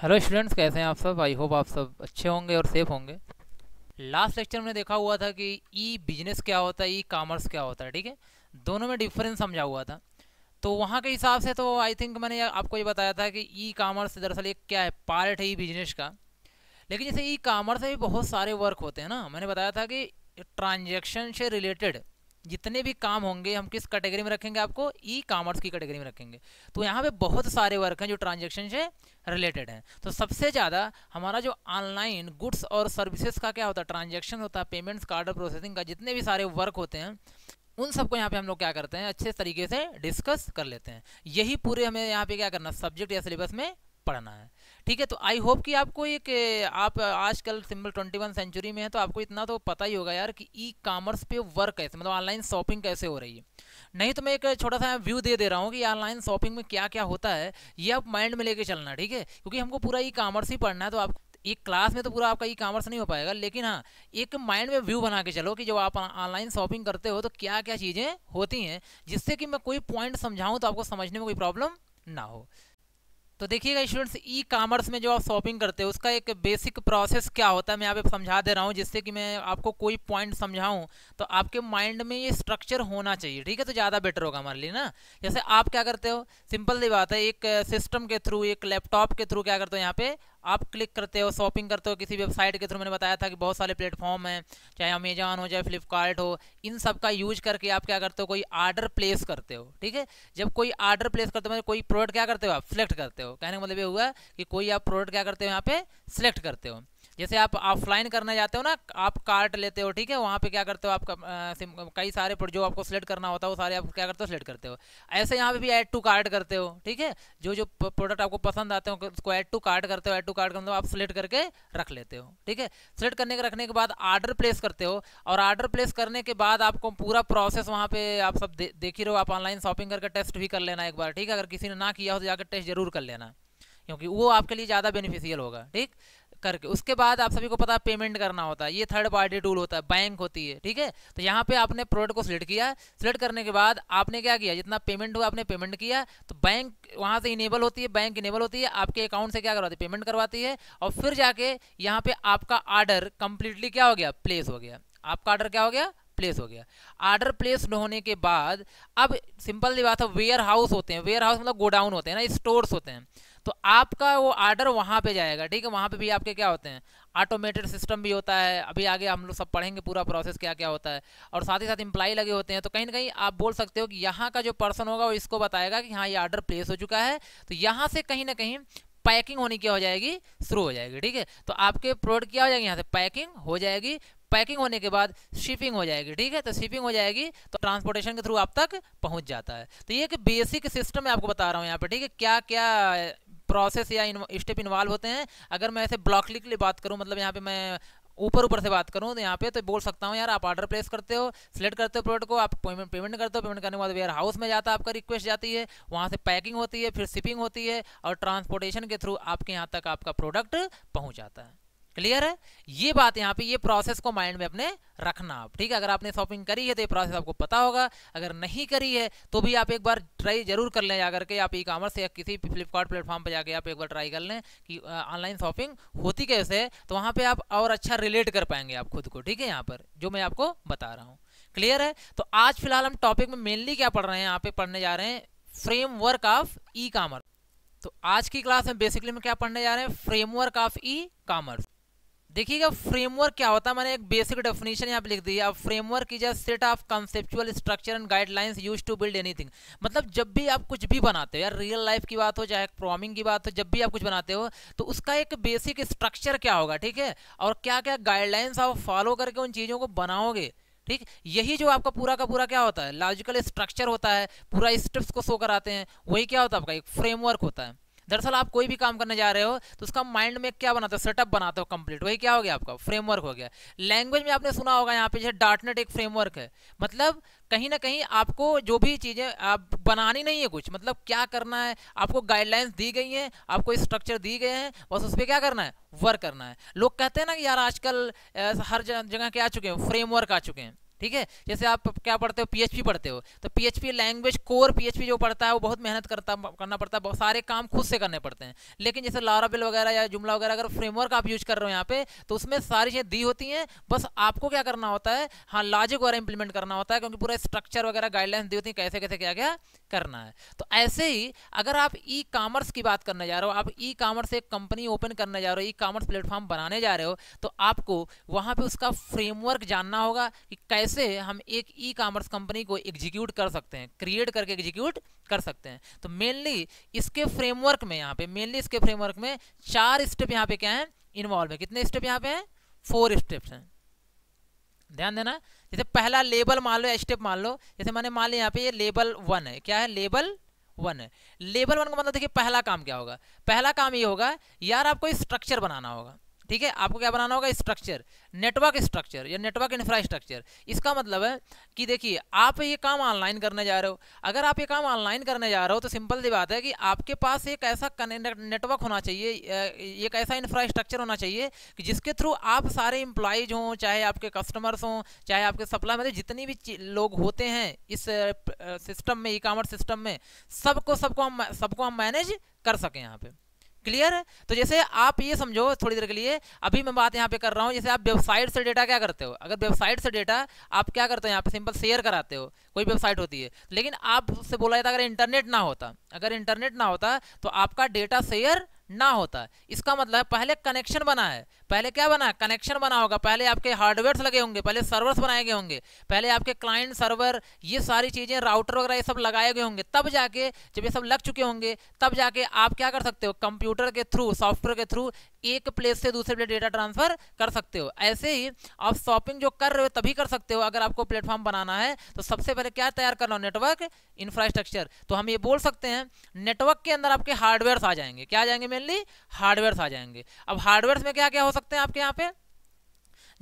hello students कैसे हैं आप सब आई होप आप सब अच्छे होंगे और सेफ होंगे लास्ट लेक्चर में देखा हुआ था कि ई बिजनेस क्या होता है ई कामर्स क्या होता है ठीक है दोनों में डिफरेंस समझा हुआ था तो वहाँ के हिसाब से तो आई थिंक मैंने आपको ये बताया था कि ई कामर्स दरअसल एक क्या है पार्ट है ई बिजनेस का लेकिन जैसे ई कामर्स में भी बहुत सारे वर्क होते हैं ना मैंने बताया था कि ट्रांजेक्शन से रिलेटेड जितने भी काम होंगे हम किस कैटेगरी में रखेंगे आपको ई कॉमर्स की कैटेगरी में रखेंगे तो यहाँ पे बहुत सारे वर्क हैं जो ट्रांजेक्शन से रिलेटेड हैं तो सबसे ज़्यादा हमारा जो ऑनलाइन गुड्स और सर्विसेज का क्या होता है ट्रांजेक्शन होता है पेमेंट्स का ऑर्डर प्रोसेसिंग का जितने भी सारे वर्क होते हैं उन सबको यहाँ पे हम लोग क्या करते हैं अच्छे तरीके से डिस्कस कर लेते हैं यही पूरे हमें यहाँ पे क्या करना सब्जेक्ट या सिलेबस में पढ़ना है ठीक है तो आई होप कि आपको एक आप आजकल सिंबल ट्वेंटी वन सेंचुरी में है तो आपको इतना तो पता ही होगा यार कि ई कॉमर्स पे वर्क कैसे मतलब ऑनलाइन शॉपिंग कैसे हो रही है नहीं तो मैं एक छोटा सा व्यू दे दे रहा हूँ कि ऑनलाइन शॉपिंग में क्या क्या होता है ये आप माइंड में लेके चलना ठीक है क्योंकि हमको पूरा ई कॉमर्स ही पढ़ना है तो आप एक क्लास में तो पूरा आपका ई कॉमर्स नहीं हो पाएगा लेकिन हाँ एक माइंड में व्यू बना के चलो कि जब आप ऑनलाइन शॉपिंग करते हो तो क्या क्या चीज़ें होती हैं जिससे कि मैं कोई पॉइंट समझाऊँ तो आपको समझने में कोई प्रॉब्लम ना हो तो देखिएगा स्टूडेंट्स ई कॉमर्स में जो आप शॉपिंग करते हो उसका एक बेसिक प्रोसेस क्या होता है मैं यहाँ पे समझा दे रहा हूँ जिससे कि मैं आपको कोई पॉइंट समझाऊँ तो आपके माइंड में ये स्ट्रक्चर होना चाहिए ठीक है तो ज़्यादा बेटर होगा हमारे लिए ना जैसे आप क्या करते हो सिंपल सी बात है एक सिस्टम के थ्रू एक लैपटॉप के थ्रू क्या करते हो यहाँ पे आप क्लिक करते हो शॉपिंग करते हो किसी वेबसाइट के थ्रू मैंने बताया था कि बहुत सारे प्लेटफॉर्म हैं चाहे अमेजॉन हो चाहे फ्लिपकार्ट हो इन सब का यूज करके आप क्या करते हो कोई आर्डर प्लेस करते हो ठीक है जब कोई आर्डर प्लेस करते हो मतलब कोई प्रोडक्ट क्या करते हो आप सिलेक्ट करते हो कहने का मतलब ये हुआ कि कोई आप प्रोडक्ट क्या करते हो यहाँ पे सिलेक्ट करते हो जैसे आप ऑफलाइन करना जाते हो ना आप कार्ट लेते हो ठीक है वहाँ पे क्या करते हो आपका कई सारे जो आपको सेलेक्ट करना होता है वो सारे आप क्या करते हो सेलेक्ट करते हो ऐसे यहाँ पे भी ऐड टू कार्ट करते हो ठीक है जो जो प्रोडक्ट आपको पसंद आते हो उसको ऐड टू कार्ट करते हो ऐड टू कार्ट करते हो आप सेलेक्ट करके रख लेते हो ठीक है सेलेक्ट करने के रखने के बाद आर्डर प्लेस करते हो और आर्डर प्लेस करने के बाद आपको पूरा प्रोसेस वहाँ पे आप सब देख ही रहो आप ऑनलाइन शॉपिंग करके टेस्ट भी कर लेना एक बार ठीक है अगर किसी ने ना किया हो तो जाकर टेस्ट जरूर कर लेना क्योंकि वो आपके लिए ज़्यादा बेनिफिशियल होगा ठीक करके उसके बाद आप सभी को पता है पेमेंट करना होता है ये थर्ड पार्टी टूल होता है बैंक होती है ठीक है तो यहाँ पे आपने प्रोडक्ट को सिलेक्ट किया सिलेक्ट करने के बाद आपने क्या किया जितना पेमेंट हुआ आपने पेमेंट किया तो बैंक वहाँ से इनेबल होती है बैंक इनेबल होती है आपके अकाउंट से क्या करवाती है पेमेंट करवाती है और फिर जाके यहाँ पे आपका आर्डर कंप्लीटली क्या हो गया प्लेस हो गया आपका ऑर्डर क्या हो गया प्लेस हो गया आर्डर प्लेस होने के बाद अब सिंपल सी बात है वेयर हाउस होते हैं वेयर हाउस मतलब गोडाउन होते हैं ना स्टोर्स होते हैं तो आपका वो आर्डर वहाँ पे जाएगा ठीक है वहाँ पे भी आपके क्या होते हैं ऑटोमेटेड सिस्टम भी होता है अभी आगे हम लोग सब पढ़ेंगे पूरा प्रोसेस क्या क्या होता है और साथ ही साथ इम्प्लाई लगे होते हैं तो कहीं ना कहीं आप बोल सकते हो कि यहाँ का जो पर्सन होगा वो इसको बताएगा कि हाँ ये आर्डर प्लेस हो चुका है तो यहाँ से कहीं ना कहीं पैकिंग होनी क्या हो जाएगी शुरू हो जाएगी ठीक है तो आपके प्रोडक्ट क्या हो जाएगी यहाँ से पैकिंग हो जाएगी पैकिंग होने के बाद शिपिंग हो जाएगी ठीक है तो शिपिंग हो जाएगी तो ट्रांसपोर्टेशन के थ्रू आप तक पहुंच जाता है तो ये एक बेसिक सिस्टम मैं आपको बता रहा हूँ यहाँ पे ठीक है क्या क्या प्रोसेस या स्टेप इन्वॉल्व होते हैं अगर मैं ऐसे ब्लॉकली के लिए बात करूँ मतलब यहाँ पे मैं ऊपर ऊपर से बात करूँ तो यहाँ पे तो बोल सकता हूँ यार आप ऑर्डर प्लेस करते हो सिलेक्ट करते हो प्रोडक्ट को आप पेमेंट पेमेंट करते हो पेमेंट करने के बाद वेयर हाउस में जाता है आपका रिक्वेस्ट जाती है वहाँ से पैकिंग होती है फिर शिपिंग होती है और ट्रांसपोर्टेशन के थ्रू आपके यहाँ तक आपका प्रोडक्ट पहुँच जाता है क्लियर है ये बात यहाँ पे ये प्रोसेस को माइंड में अपने रखना आप ठीक है अगर आपने शॉपिंग करी है तो ये प्रोसेस आपको पता होगा अगर नहीं करी है तो भी आप एक बार ट्राई जरूर कर लें जा करके आप ई कॉमर्स या किसी फ्लिपकार्ट प्लेटफॉर्म पर जाकर आप एक बार ट्राई कर लें कि ऑनलाइन शॉपिंग होती कैसे है तो वहाँ पर आप और अच्छा रिलेट कर पाएंगे आप खुद को ठीक है यहाँ पर जो मैं आपको बता रहा हूँ क्लियर है तो आज फिलहाल हम टॉपिक में मेनली क्या पढ़ रहे हैं यहाँ पे पढ़ने जा रहे हैं फ्रेमवर्क ऑफ ई कॉमर्स तो आज की क्लास में बेसिकली में क्या पढ़ने जा रहे हैं फ्रेमवर्क ऑफ ई कॉमर्स देखिएगा फ्रेमवर्क क्या होता है मैंने एक बेसिक डेफिनेशन यहाँ पे लिख दी है अब framework is a set of conceptual structure and guidelines use to build anything मतलब जब भी आप कुछ भी बनाते हो यार रियल लाइफ की बात हो चाहे प्रोमिंग की बात हो जब भी आप कुछ बनाते हो तो उसका एक बेसिक स्ट्रक्चर क्या होगा ठीक है और क्या क्या गाइडलाइंस आप फॉलो करके उन चीज़ों को बनाओगे ठीक यही जो आपका पूरा का पूरा क्या होता है लॉजिकल स्ट्रक्चर होता है पूरा स्टेप्स को शो कराते हैं वही क्या होता है आपका एक फ्रेमवर्क होता है दरअसल आप कोई भी काम करने जा रहे हो तो उसका माइंड में क्या बनाते हो सेटअप बनाते हो कंप्लीट वही क्या हो गया आपका फ्रेमवर्क हो गया लैंग्वेज में आपने सुना होगा यहाँ पे जैसे डाटनेट एक फ्रेमवर्क है मतलब कहीं ना कहीं आपको जो भी चीज़ें आप बनानी नहीं है कुछ मतलब क्या करना है आपको गाइडलाइंस दी गई हैं आपको स्ट्रक्चर दी गए हैं बस उस पर क्या करना है वर्क करना है लोग कहते हैं ना कि यार आजकल हर जगह के आ चुके हैं फ्रेमवर्क आ चुके हैं ठीक है जैसे आप क्या पढ़ते हो पीएचपी पढ़ते हो तो पीएचपी लैंग्वेज कोर पीएचपी जो पढ़ता है वो बहुत मेहनत करता करना पड़ता है सारे काम खुद से करने पड़ते हैं लेकिन जैसे लारा बिल वगैरह या जुमला वगैरह अगर फ्रेमवर्क आप यूज कर रहे हो यहाँ पे तो उसमें सारी चीज़ें दी होती हैं बस आपको क्या करना होता है हाँ लॉजिक वगैरह इंप्लीमेंट करना होता है क्योंकि पूरा स्ट्रक्चर वगैरह गाइडलाइंस दी होती है कैसे कैसे क्या क्या करना है तो ऐसे ही अगर आप ई कॉमर्स की बात करने जा रहे हो आप ई कॉमर्स एक कंपनी ओपन करने जा रहे हो ई कॉमर्स प्लेटफॉर्म बनाने जा रहे हो तो आपको वहाँ पे उसका फ्रेमवर्क जानना होगा कि कैसे हम एक ई कॉमर्स कंपनी को एग्जीक्यूट कर सकते हैं क्रिएट करके एग्जीक्यूट कर सकते हैं तो मेनली इसके फ्रेमवर्क में यहाँ पे मेनली इसके फ्रेमवर्क में चार स्टेप यहाँ पे क्या है इन्वॉल्व है कितने स्टेप यहाँ पे हैं फोर स्टेप्स हैं ध्यान देना जैसे पहला लेबल मान लो स्टेप मान लो जैसे मैंने मान लिया यहाँ पे ये लेबल वन है क्या है लेबल वन है लेबल वन का मतलब देखिए पहला काम क्या होगा पहला काम ये होगा यार आपको स्ट्रक्चर बनाना होगा ठीक है आपको क्या बनाना होगा स्ट्रक्चर नेटवर्क स्ट्रक्चर या नेटवर्क इंफ्रास्ट्रक्चर इसका मतलब है कि देखिए आप ये काम ऑनलाइन करने जा रहे हो अगर आप ये काम ऑनलाइन करने जा रहे हो तो सिंपल सी बात है कि आपके पास एक ऐसा नेटवर्क होना चाहिए एक ऐसा इंफ्रास्ट्रक्चर होना चाहिए कि जिसके थ्रू आप सारे इंप्लाइज हों चाहे आपके कस्टमर्स हों चाहे आपके सप्लाई मतलब जितनी भी लोग होते हैं इस सिस्टम में ई कॉमर्स सिस्टम में सबको सबको हम सबको हम मैनेज कर सकें यहाँ पे क्लियर है तो जैसे आप ये समझो थोड़ी देर के लिए अभी मैं बात यहाँ पे कर रहा हूँ जैसे आप वेबसाइट से डेटा क्या करते हो अगर वेबसाइट से डेटा आप क्या करते हो यहाँ पे सिंपल शेयर कराते हो कोई वेबसाइट होती है लेकिन आपसे बोला जाता अगर इंटरनेट ना होता अगर इंटरनेट ना होता तो आपका डेटा शेयर ना होता इसका मतलब पहले कनेक्शन बना है पहले क्या बना कनेक्शन बना होगा पहले आपके हार्डवेयर्स लगे होंगे पहले सर्वर्स बनाए गए होंगे पहले आपके क्लाइंट सर्वर ये सारी चीज़ें राउटर वगैरह ये सब लगाए गए होंगे तब जाके जब ये सब लग चुके होंगे तब जाके आप क्या कर सकते हो कंप्यूटर के थ्रू सॉफ्टवेयर के थ्रू एक प्लेस से दूसरे प्लेस डेटा ट्रांसफर कर सकते हो ऐसे ही आप शॉपिंग जो कर रहे हो तभी कर सकते हो अगर आपको प्लेटफॉर्म बनाना है तो सबसे पहले क्या तैयार करना हो नेटवर्क इंफ्रास्ट्रक्चर तो हम ये बोल सकते हैं नेटवर्क के अंदर आपके हार्डवेयर्स आ जाएंगे क्या आ जाएंगे मेनली हार्डवेयर्स आ जाएंगे अब हार्डवेयर्स में क्या क्या हो सकते हैं आपके यहाँ पे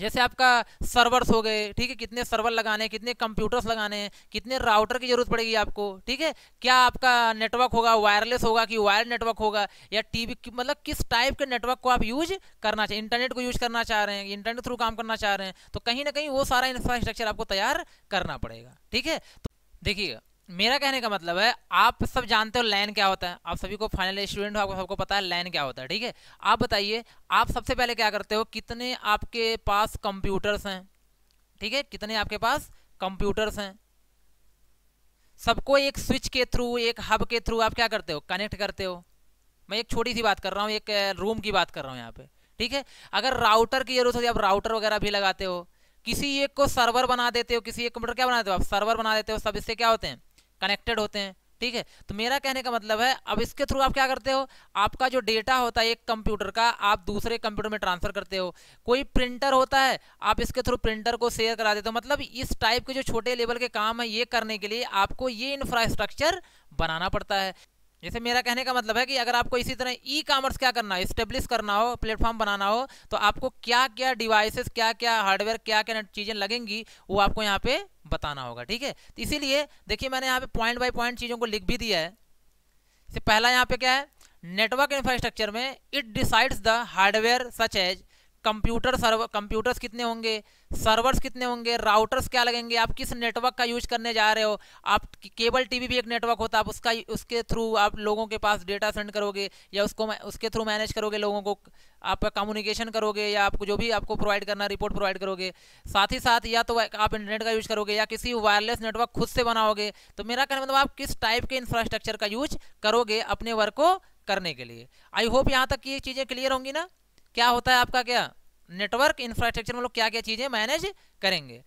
जैसे आपका सर्वर्स हो गए ठीक है कितने सर्वर लगाने हैं कितने कंप्यूटर्स लगाने हैं कितने राउटर की जरूरत पड़ेगी आपको ठीक है क्या आपका नेटवर्क होगा वायरलेस होगा कि वायर नेटवर्क होगा या टीवी कि, मतलब किस टाइप के नेटवर्क को आप यूज करना चाहिए इंटरनेट को यूज करना चाह रहे हैं इंटरनेट थ्रू काम करना चाह रहे हैं तो कहीं ना कहीं वो सारा इंफ्रास्ट्रक्चर आपको तैयार करना पड़ेगा ठीक है तो देखिएगा मेरा कहने का मतलब है आप सब जानते हो लैन क्या होता है आप सभी को फाइनल स्टूडेंट हो आपको सबको पता है लैन क्या होता है ठीक है आप बताइए आप सबसे पहले क्या करते हो कितने आपके पास कंप्यूटर्स हैं ठीक है कितने आपके पास कंप्यूटर्स हैं सबको एक स्विच के थ्रू एक हब के थ्रू आप क्या करते हो कनेक्ट करते हो मैं एक छोटी सी बात कर रहा हूँ एक रूम की बात कर रहा हूँ यहाँ पे ठीक है अगर राउटर की जरूरत होती है आप राउटर वगैरह भी लगाते हो किसी एक को सर्वर बना देते हो किसी एक कंप्यूटर क्या बनाते हो आप सर्वर बना देते हो सब इससे क्या होते हैं कनेक्टेड होते हैं ठीक है तो मेरा कहने का मतलब है अब इसके थ्रू आप क्या करते हो आपका जो डेटा होता है एक कंप्यूटर का आप दूसरे कंप्यूटर में ट्रांसफर करते हो कोई प्रिंटर होता है आप इसके थ्रू प्रिंटर को शेयर करा देते हो मतलब इस टाइप के जो छोटे लेवल के काम है ये करने के लिए आपको ये इंफ्रास्ट्रक्चर बनाना पड़ता है जैसे मेरा कहने का मतलब है कि अगर आपको इसी तरह ई कॉमर्स क्या करना है स्टेब्लिश करना हो प्लेटफॉर्म बनाना हो तो आपको क्या क्या डिवाइसेस क्या क्या हार्डवेयर क्या क्या चीज़ें लगेंगी वो आपको यहाँ पे बताना होगा ठीक है तो इसीलिए देखिए मैंने यहाँ पे पॉइंट बाय पॉइंट चीज़ों को लिख भी दिया है इससे पहला यहाँ पे क्या है नेटवर्क इंफ्रास्ट्रक्चर में it decides the hardware such as computer server computers कितने होंगे सर्वर्स कितने होंगे राउटर्स क्या लगेंगे आप किस नेटवर्क का यूज करने जा रहे हो आप केबल टीवी भी एक नेटवर्क होता है आप उसका उसके थ्रू आप लोगों के पास डेटा सेंड करोगे या उसको उसके थ्रू मैनेज करोगे लोगों को आपका कम्युनिकेशन करोगे या आपको जो भी आपको प्रोवाइड करना रिपोर्ट प्रोवाइड करोगे साथ ही साथ या तो आप इंटरनेट का यूज करोगे या किसी वायरलेस नेटवर्क खुद से बनाओगे तो मेरा कहना मतलब आप किस टाइप के इंफ्रास्ट्रक्चर का यूज करोगे अपने वर्क को करने के लिए आई होप यहाँ तक ये चीज़ें क्लियर होंगी ना क्या होता है आपका क्या नेटवर्क इंफ्रास्ट्रक्चर में लोग क्या क्या चीज़ें मैनेज करेंगे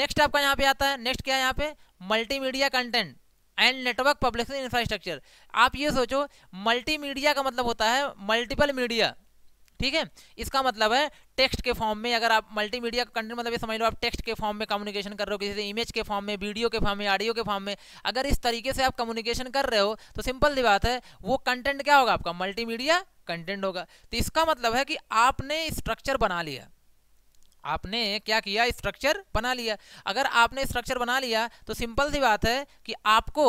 नेक्स्ट आपका यहाँ पे आता है नेक्स्ट क्या है यहाँ पे multimedia content and network public infrastructure आप ये सोचो मल्टीमीडिया का मतलब होता है मल्टीपल मीडिया ठीक है इसका मतलब है टेक्स्ट के फॉर्म में अगर आप मल्टीमीडिया का कंटेंट मतलब ये समझ लो आप टेक्स्ट के फॉर्म में कम्युनिकेशन कर रहे हो किसी से इमेज के फॉर्म में वीडियो के फॉर्म में ऑडियो के फॉर्म में अगर इस तरीके से आप कम्युनिकेशन कर रहे हो तो सिंपल सी बात है वो कंटेंट क्या होगा आपका मल्टीमीडिया कंटेंट होगा तो इसका मतलब है कि आपने स्ट्रक्चर बना लिया आपने क्या किया स्ट्रक्चर बना लिया अगर आपने स्ट्रक्चर बना लिया तो सिंपल सी बात है कि आपको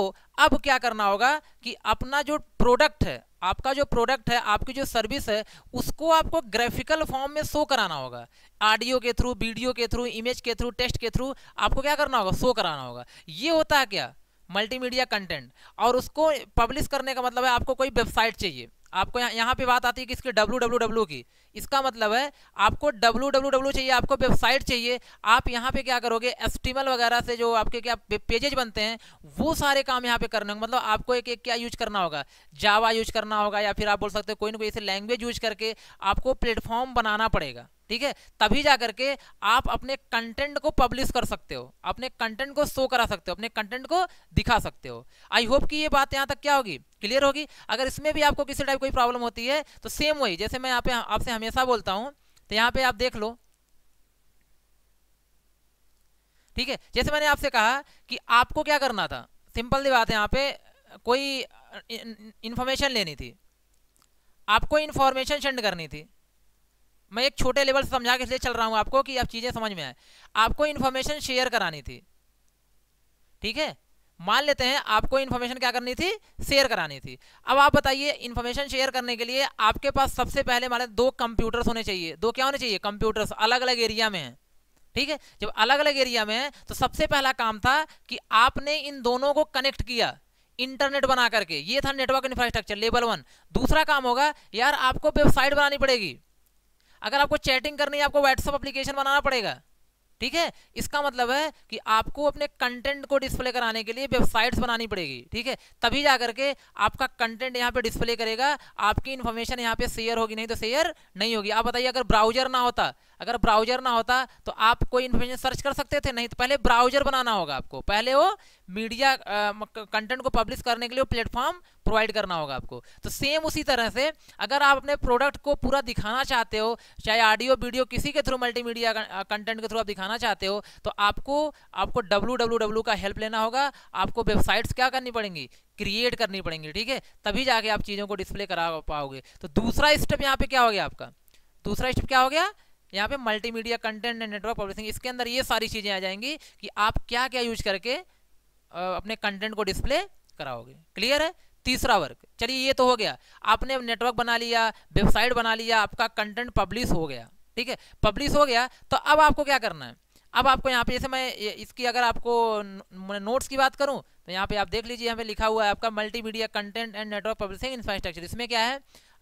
अब क्या करना होगा कि अपना जो प्रोडक्ट है आपका जो प्रोडक्ट है आपकी जो सर्विस है उसको आपको ग्राफिकल फॉर्म में शो कराना होगा ऑडियो के थ्रू वीडियो के थ्रू इमेज के थ्रू टेस्ट के थ्रू आपको क्या करना होगा शो कराना होगा ये होता है क्या मल्टीमीडिया कंटेंट और उसको पब्लिश करने का मतलब है आपको कोई वेबसाइट चाहिए आपको यहाँ यहाँ पे बात आती है कि इसके डब्ल्यू डब्लू की इसका मतलब है आपको डब्ल्यू डब्ल्यू डब्ल्यू चाहिए आपको वेबसाइट चाहिए आप यहाँ पे क्या करोगे एस्टिमल वगैरह से जो आपके क्या पेजेज बनते हैं वो सारे काम यहाँ पे करने होंगे मतलब आपको एक एक क्या यूज करना होगा जावा यूज करना होगा या फिर आप बोल सकते हो कोई ना कोई ऐसे लैंग्वेज यूज करके आपको प्लेटफॉर्म बनाना पड़ेगा ठीक है तभी जा करके आप अपने कंटेंट को पब्लिश कर सकते हो अपने कंटेंट को शो करा सकते हो अपने कंटेंट को दिखा सकते हो आई होप कि ये बात यहाँ तक क्या होगी क्लियर होगी अगर इसमें भी आपको किसी टाइप कोई प्रॉब्लम होती है तो सेम वही जैसे मैं यहाँ पे आपसे हमेशा बोलता हूँ तो यहाँ पे आप देख लो ठीक है जैसे मैंने आपसे कहा कि आपको क्या करना था सिंपल दी बात है यहाँ पे कोई इन्फॉर्मेशन लेनी थी आपको इन्फॉर्मेशन सेंड करनी थी मैं एक छोटे लेवल से समझा के इसलिए चल रहा हूँ आपको कि आप चीज़ें समझ में आए आपको इन्फॉर्मेशन शेयर करानी थी ठीक है मान लेते हैं आपको इन्फॉर्मेशन क्या करनी थी शेयर करानी थी अब आप बताइए इन्फॉर्मेशन शेयर करने के लिए आपके पास सबसे पहले मान दो कंप्यूटर्स होने चाहिए दो क्या होने चाहिए कंप्यूटर्स अलग अलग एरिया में ठीक है जब अलग अलग एरिया में है तो सबसे पहला काम था कि आपने इन दोनों को कनेक्ट किया इंटरनेट बना करके ये था नेटवर्क इंफ्रास्ट्रक्चर लेवल वन दूसरा काम होगा यार आपको वेबसाइट बनानी पड़ेगी अगर आपको चैटिंग करनी है आपको व्हाट्सअप अप्लीकेशन बनाना पड़ेगा ठीक है इसका मतलब है कि आपको अपने कंटेंट को डिस्प्ले कराने के लिए वेबसाइट्स बनानी पड़ेगी ठीक है तभी जा करके आपका कंटेंट यहाँ पे डिस्प्ले करेगा आपकी इन्फॉर्मेशन यहाँ पे शेयर होगी नहीं तो शेयर नहीं होगी आप बताइए अगर ब्राउजर ना होता अगर ब्राउजर ना होता तो आप कोई इन्फॉर्मेशन सर्च कर सकते थे नहीं तो पहले ब्राउजर बनाना होगा आपको पहले वो मीडिया कंटेंट को पब्लिश करने के लिए प्लेटफॉर्म प्रोवाइड करना होगा आपको तो सेम उसी तरह से अगर आप अपने प्रोडक्ट को पूरा दिखाना चाहते हो चाहे ऑडियो वीडियो किसी के थ्रू मल्टीमीडिया कंटेंट के थ्रू आप दिखाना चाहते हो तो आपको आपको डब्लू का हेल्प लेना होगा आपको वेबसाइट्स क्या करनी पड़ेंगी क्रिएट करनी पड़ेंगी ठीक है तभी जाके आप चीज़ों को डिस्प्ले करा पाओगे तो दूसरा स्टेप यहाँ पे क्या हो गया आपका दूसरा स्टेप क्या हो गया यहाँ पे multimedia content and network publishing इसके अंदर ये सारी चीज़ें आ जाएंगी कि आप क्या क्या यूज करके अपने कंटेंट को डिस्प्ले कराओगे क्लियर है तीसरा वर्क चलिए ये तो हो गया आपने नेटवर्क बना लिया वेबसाइट बना लिया आपका कंटेंट पब्लिश हो गया ठीक है पब्लिश हो गया तो अब आपको क्या करना है अब आपको यहाँ पे जैसे मैं इसकी अगर आपको नोट्स की बात करूँ तो यहाँ पे आप देख लीजिए यहाँ पे लिखा हुआ है आपका multimedia content and network publishing infrastructure इसमें क्या है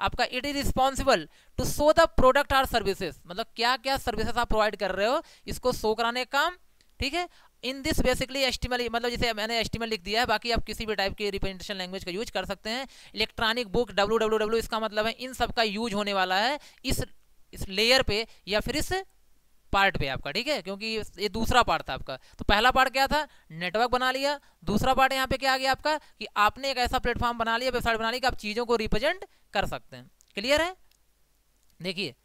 आपका it is responsible to show the product or services मतलब क्या क्या सर्विसेज आप प्रोवाइड कर रहे हो इसको शो कराने का काम ठीक है इन दिस बेसिकली एस्टिमल मतलब जैसे मैंने एस्टिमल लिख दिया है बाकी आप किसी भी टाइप की रिप्रेजेंटेशन लैंग्वेज का यूज कर सकते हैं electronic book W W W इसका मतलब है इन सब का यूज होने वाला है इस इस लेयर पे या फिर इस पार्ट पे आपका ठीक है क्योंकि ये दूसरा पार्ट था आपका तो पहला पार्ट क्या था नेटवर्क बना लिया दूसरा पार्ट यहाँ पे क्या आ गया आपका कि आपने एक ऐसा प्लेटफॉर्म बना लिया वेबसाइट बना ली कि आप चीज़ों को रिप्रेजेंट कर सकते हैं क्लियर है देखिए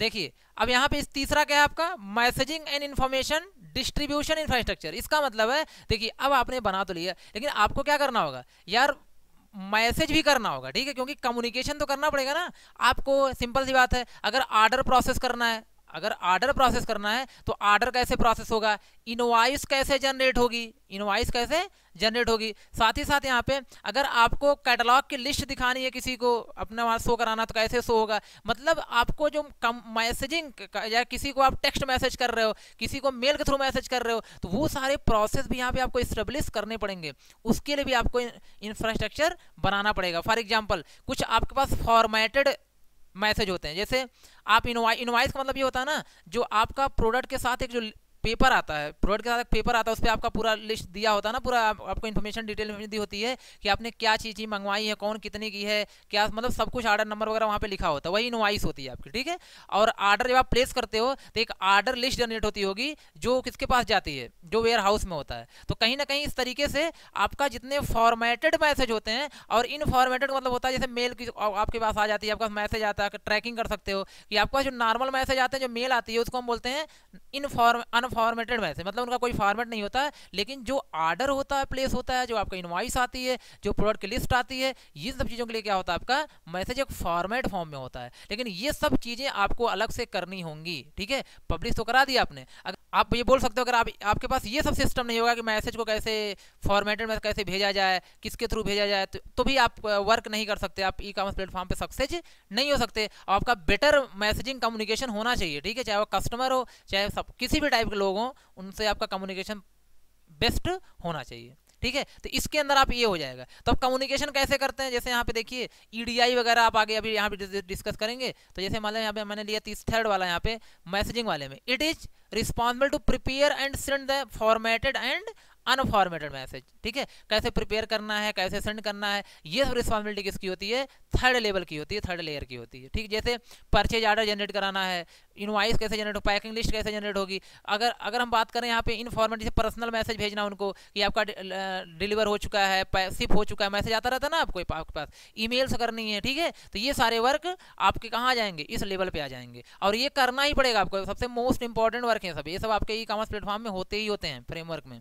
देखिए अब यहाँ पे इस तीसरा क्या है आपका messaging and information distribution infrastructure इसका मतलब है देखिए अब आपने बना तो लिया लेकिन आपको क्या करना होगा यार मैसेज भी करना होगा ठीक है क्योंकि कम्युनिकेशन तो करना पड़ेगा ना आपको सिंपल सी बात है अगर ऑर्डर प्रोसेस करना है अगर आर्डर प्रोसेस करना है तो आर्डर कैसे प्रोसेस होगा इनवाइस कैसे जनरेट होगी इनवाइस कैसे जनरेट होगी साथ ही साथ यहाँ पे अगर आपको कैटलॉग की लिस्ट दिखानी है किसी को अपने वहाँ शो कराना तो कैसे शो होगा मतलब आपको जो कम मैसेजिंग या किसी को आप टेक्स्ट मैसेज कर रहे हो किसी को मेल के थ्रू मैसेज कर रहे हो तो वो सारे प्रोसेस भी यहाँ पे आपको इस्टेब्लिश करने पड़ेंगे उसके लिए भी आपको इंफ्रास्ट्रक्चर बनाना पड़ेगा फॉर एग्जाम्पल कुछ आपके पास फॉर्मेटेड मैसेज होते हैं जैसे आप इनवाइस इन्वाइस का मतलब ये होता है ना जो आपका प्रोडक्ट के साथ एक जो पेपर आता है प्रोडक्ट के साथ एक पेपर आता है उस पर आपका पूरा लिस्ट दिया होता है ना पूरा आप, आपको इन्फॉर्मेशन डिटेल में दी होती है कि आपने क्या चीज़ मंगवाई है कौन कितने की है क्या मतलब सब कुछ आर्डर नंबर वगैरह वहाँ पर लिखा होता है वही इन्वाइस होती है आपकी ठीक है और आर्डर जब आप प्लेस करते हो तो एक आर्डर लिस्ट जनरेट होती होगी जो किसके पास जाती है जो वेयर हाउस में होता है तो कहीं ना कहीं इस तरीके से आपका जितने फॉर्मेटेड मैसेज होते हैं और इन फॉर्मेटेड मतलब होता है जैसे मेल की आपके पास आ जाती है आपका मैसेज आता है ट्रैकिंग कर सकते हो कि आपका जो नॉर्मल मैसेज आते हैं जो मेल आती है उसको हम बोलते हैं इनफॉर्म अनफॉर्म फॉर्मेटेड मैसेज मतलब उनका कोई फॉर्मेट नहीं होता है लेकिन जो आर्डर होता है प्लेस होता है जो आपका इन्वाइस आती है जो प्रोडक्ट की लिस्ट आती है ये सब चीज़ों के लिए क्या होता है आपका मैसेज एक फॉर्मेट फॉर्म में होता है लेकिन ये सब चीज़ें आपको अलग से करनी होंगी ठीक है पब्लिश तो करा दिया आपने आप ये बोल सकते हो अगर आप आपके पास ये सब सिस्टम नहीं होगा कि मैसेज को कैसे फॉर्मेटेड में कैसे भेजा जाए किसके थ्रू भेजा जाए तो, तो भी आप वर्क नहीं कर सकते आप ई कॉमर्स प्लेटफॉर्म पे सक्सेस नहीं हो सकते आपका बेटर मैसेजिंग कम्युनिकेशन होना चाहिए ठीक है चाहे वो कस्टमर हो चाहे सब किसी भी टाइप के लोग हों उनसे आपका कम्युनिकेशन बेस्ट होना चाहिए ठीक है तो इसके अंदर आप ये हो जाएगा तो अब कम्युनिकेशन कैसे करते हैं जैसे यहाँ पे देखिए ईडीआई e वगैरह आप आगे अभी यहाँ पे डिस्कस करेंगे तो जैसे मान लो यहाँ पे मैंने लिया तीस थर्ड वाला यहाँ पे मैसेजिंग वाले में it is responsible to prepare and send the formatted and unformatted message ठीक है कैसे प्रिपेयर करना है कैसे सेंड करना है ये सब रिस्पॉन्सिबिलिटी किसकी होती है थर्ड लेवल की होती है थर्ड लेयर की होती है ठीक है जैसे परचेज आर्डर जनरेट कराना है इनवाइस कैसे जनरेट हो पैकिंग लिस्ट कैसे जनरेट होगी अगर अगर हम बात करें यहाँ पे इनफॉर्मेट जैसे पर्सनल मैसेज भेजना उनको कि आपका डिलीवर हो चुका है सिप हो चुका है मैसेज आता रहता है ना आपको आपके पास मेल्स करनी है ठीक है तो ये सारे वर्क आपके कहाँ जाएंगे इस लेवल पर आ जाएंगे और ये करना ही पड़ेगा आपको सबसे मोस्ट इंपॉर्टेंट वर्क है सब ये सब आपके ई कॉमर्स प्लेटफॉर्म में होते ही होते हैं फ्रेमवर्क में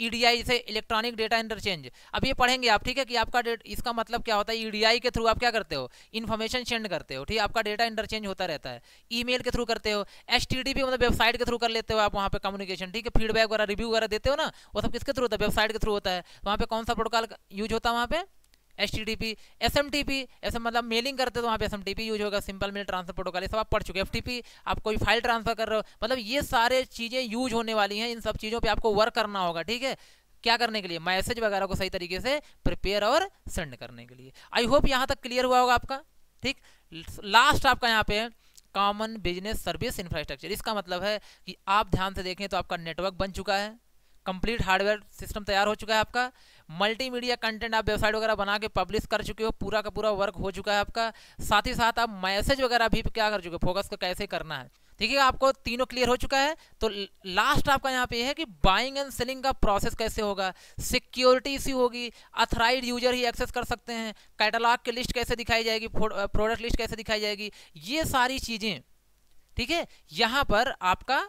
ईडीआई जैसे इलेक्ट्रॉनिक डेटा इंटरचेंज अब ये पढ़ेंगे आप ठीक है कि आपका डेट इसका मतलब क्या होता है ईडीआई e के थ्रू आप क्या करते हो इन्फॉर्मेशन सेंड करते हो ठीक है आपका डेटा इंटरचेंज होता रहता है ईमेल के थ्रू करते हो एस मतलब वेबसाइट के थ्रू कर लेते हो आप वहाँ पर कम्युनिकेशन ठीक है फीडबैक वगैरह रिव्यू वगैरह देते हो ना वो सब किसके थ्रू होता है वेबसाइट के थ्रू होता है वहाँ पर कौन सा प्रोटोकॉल यूज होता है वहाँ पर S T D P S M T P ऐसे मतलब मेलिंग करते तो वहाँ पे S M T P use होगा सिंपल मेल ट्रांसफर प्रोटोकॉल ये सब आप पढ़ चुके एफ टी पी आप कोई फाइल ट्रांसफर कर रहे हो मतलब ये सारे चीज़ें यूज होने वाली हैं इन सब चीज़ों पे आपको वर्क करना होगा ठीक है क्या करने के लिए मैसेज वगैरह को सही तरीके से प्रिपेयर और सेंड करने के लिए आई होप यहाँ तक क्लियर हुआ होगा आपका ठीक लास्ट आपका यहाँ पे कॉमन बिजनेस सर्विस इंफ्रास्ट्रक्चर इसका मतलब है कि आप ध्यान से देखें तो आपका नेटवर्क बन चुका है कंप्लीट हार्डवेयर सिस्टम तैयार हो चुका है आपका मल्टीमीडिया कंटेंट आप वेबसाइट वगैरह बना के पब्लिश कर चुके हो पूरा का पूरा वर्क हो चुका है आपका साथ ही साथ आप मैसेज वगैरह भी क्या कर चुके हो फोकस को कैसे करना है ठीक है आपको तीनों क्लियर हो चुका है तो लास्ट आपका यहाँ पे है कि बाइंग एंड सेलिंग का प्रोसेस कैसे होगा सिक्योरिटी इसी होगी अथराइड यूजर ही एक्सेस कर सकते हैं कैटलॉग की लिस्ट कैसे दिखाई जाएगी प्रोडक्ट लिस्ट कैसे दिखाई जाएगी ये सारी चीज़ें ठीक है यहाँ पर आपका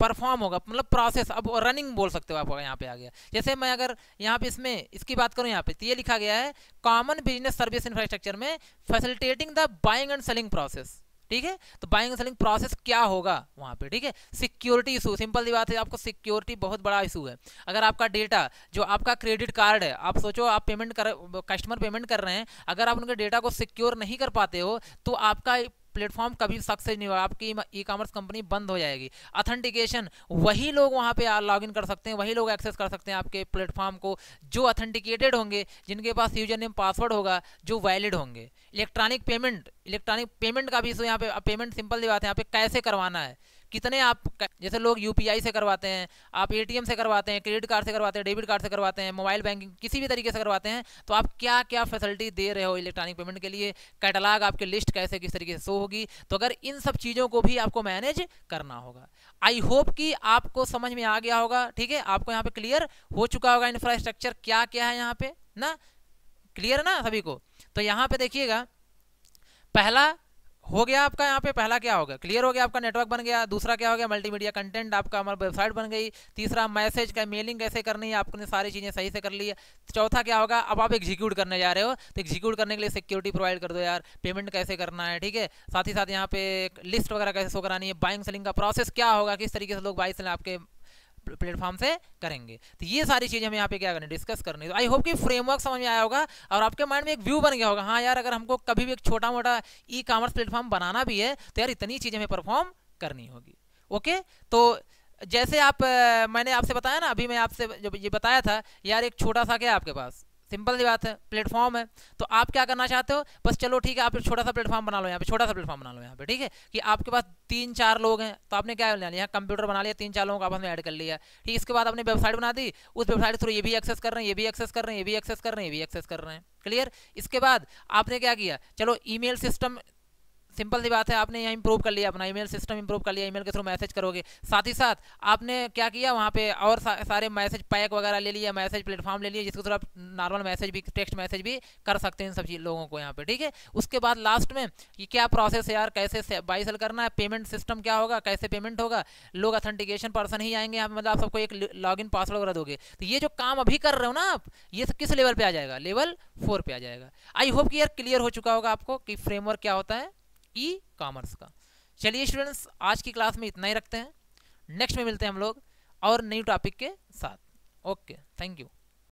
परफॉर्म होगा मतलब प्रोसेस अब रनिंग बोल सकते हो आप यहाँ पे आ गया जैसे मैं अगर यहाँ पे इसमें इसकी बात करूँ यहाँ पे तो ये लिखा गया है कॉमन बिजनेस सर्विस इंफ्रास्ट्रक्चर में facilitating the buying and selling process ठीक है तो बाइंग एंड सेलिंग प्रोसेस क्या होगा वहाँ पे ठीक है सिक्योरिटी इशू सिंपल सी बात है आपको सिक्योरिटी बहुत बड़ा इशू है अगर आपका डेटा जो आपका क्रेडिट कार्ड है आप सोचो आप पेमेंट कर कस्टमर पेमेंट कर रहे हैं अगर आप उनके डेटा को सिक्योर नहीं कर पाते हो तो आपका प्लेटफॉर्म कभी सक्सेस नहीं होगा आपकी ई कॉमर्स कंपनी बंद हो जाएगी अथेंटिकेशन वही लोग वहाँ पे लॉग इन कर सकते हैं वही लोग एक्सेस कर सकते हैं आपके प्लेटफॉर्म को जो अथेंटिकेटेड होंगे जिनके पास यूजर नेम पासवर्ड होगा जो वैलिड होंगे इलेक्ट्रॉनिक पेमेंट इलेक्ट्रॉनिक पेमेंट का भी इशू यहाँ पे पेमेंट सिंपल दी बात है यहाँ पे कैसे करवाना है कितने आप जैसे लोग यूपीआई से करवाते हैं आप एटीएम से करवाते हैं क्रेडिट कार्ड से करवाते हैं डेबिट कार्ड से करवाते हैं मोबाइल बैंकिंग किसी भी तरीके से करवाते हैं तो आप क्या क्या फैसिलिटी दे रहे हो इलेक्ट्रॉनिक पेमेंट के लिए कैटलाग आपकी लिस्ट कैसे किस तरीके से शो होगी तो अगर इन सब चीज़ों को भी आपको मैनेज करना होगा आई होप कि आपको समझ में आ गया होगा ठीक है आपको यहाँ पे क्लियर हो चुका होगा इंफ्रास्ट्रक्चर क्या क्या है यहाँ पे ना क्लियर ना सभी को तो यहाँ पे देखिएगा पहला हो गया आपका यहाँ पे पहला क्या हो गया क्लियर हो गया आपका नेटवर्क बन गया दूसरा क्या हो गया मल्टीमीडिया कंटेंट आपका हमारा वेबसाइट बन गई तीसरा मैसेज का मेलिंग कैसे करनी है आपने सारी चीज़ें सही से कर ली है चौथा क्या होगा अब आप एग्जीक्यूट करने जा रहे हो तो एग्जीक्यूट करने के लिए सिक्योरिटी प्रोवाइड कर दो यार पेमेंट कैसे करना है ठीक है साथ ही साथ यहाँ पे लिस्ट वगैरह कैसे शो करानी है बाइंग सेलिंग का प्रोसेस क्या होगा किस तरीके से लोग बाई सेलिंग आपके प्लेटफॉर्म से करेंगे तो ये सारी चीजें हमें यहाँ पे क्या करें डिस्कस करने तो आई होप कि फ्रेमवर्क समझ में आया होगा और आपके माइंड में एक व्यू बन गया होगा हाँ यार अगर हमको कभी भी एक छोटा मोटा ई कॉमर्स प्लेटफॉर्म बनाना भी है तो यार इतनी चीजें हमें परफॉर्म करनी होगी ओके तो जैसे आप मैंने आपसे बताया ना अभी मैं आपसे जब ये बताया था यार एक छोटा सा क्या आपके पास सिंपल सी बात है प्लेटफॉर्म है तो आप क्या करना चाहते हो बस चलो ठीक है आप छोटा सा प्लेटफॉर्म बना लो यहाँ पे छोटा सा प्लेटफॉर्म बना लो यहाँ पे ठीक है कि आपके पास तीन चार लोग हैं तो आपने क्या बना लिया कंप्यूटर बना लिया तीन चार लोगों को आपस में ऐड कर लिया ठीक है इसके बाद आपने वेबसाइट बना दी उस वेबसाइट के थ्रू ये भी एक्सेस कर रहे हैं ये भी एक्सेस कर रहे हैं ये भी एक्सेस कर रहे हैं ये भी एक्सेस कर रहे हैं क्लियर इसके बाद आपने क्या किया चलो ई सिस्टम सिंपल सी बात है आपने यहाँ इंप्रूव कर लिया अपना ईमेल सिस्टम इंप्रूव कर लिया ईमेल के थ्रू मैसेज करोगे साथ ही साथ आपने क्या किया वहाँ पे और सा, सारे मैसेज पैक वगैरह ले लिया मैसेज प्लेटफॉर्म ले लिया जिसके थ्रू आप नॉर्मल मैसेज भी टेक्स्ट मैसेज भी कर सकते हैं इन सब चीज लोगों को यहाँ पर ठीक है उसके बाद लास्ट में ये क्या प्रोसेस है यार कैसे बाई सेल करना है पेमेंट सिस्टम क्या होगा कैसे पेमेंट होगा लोग अथेंटिकेशन पर्सन ही आएंगे यहाँ मतलब आप सबको एक लॉग इन पासवर्ड वगैरह दोगे तो ये जो काम अभी कर रहे हो ना आप ये किस लेवल पर आ जाएगा लेवल फोर पे आ जाएगा आई होप कि यार क्लियर हो चुका होगा आपको कि फ्रेमवर्क क्या होता है ई कॉमर्स का चलिए स्टूडेंट्स आज की क्लास में इतना ही रखते हैं नेक्स्ट में मिलते हैं हम लोग और नई टॉपिक के साथ ओके थैंक यू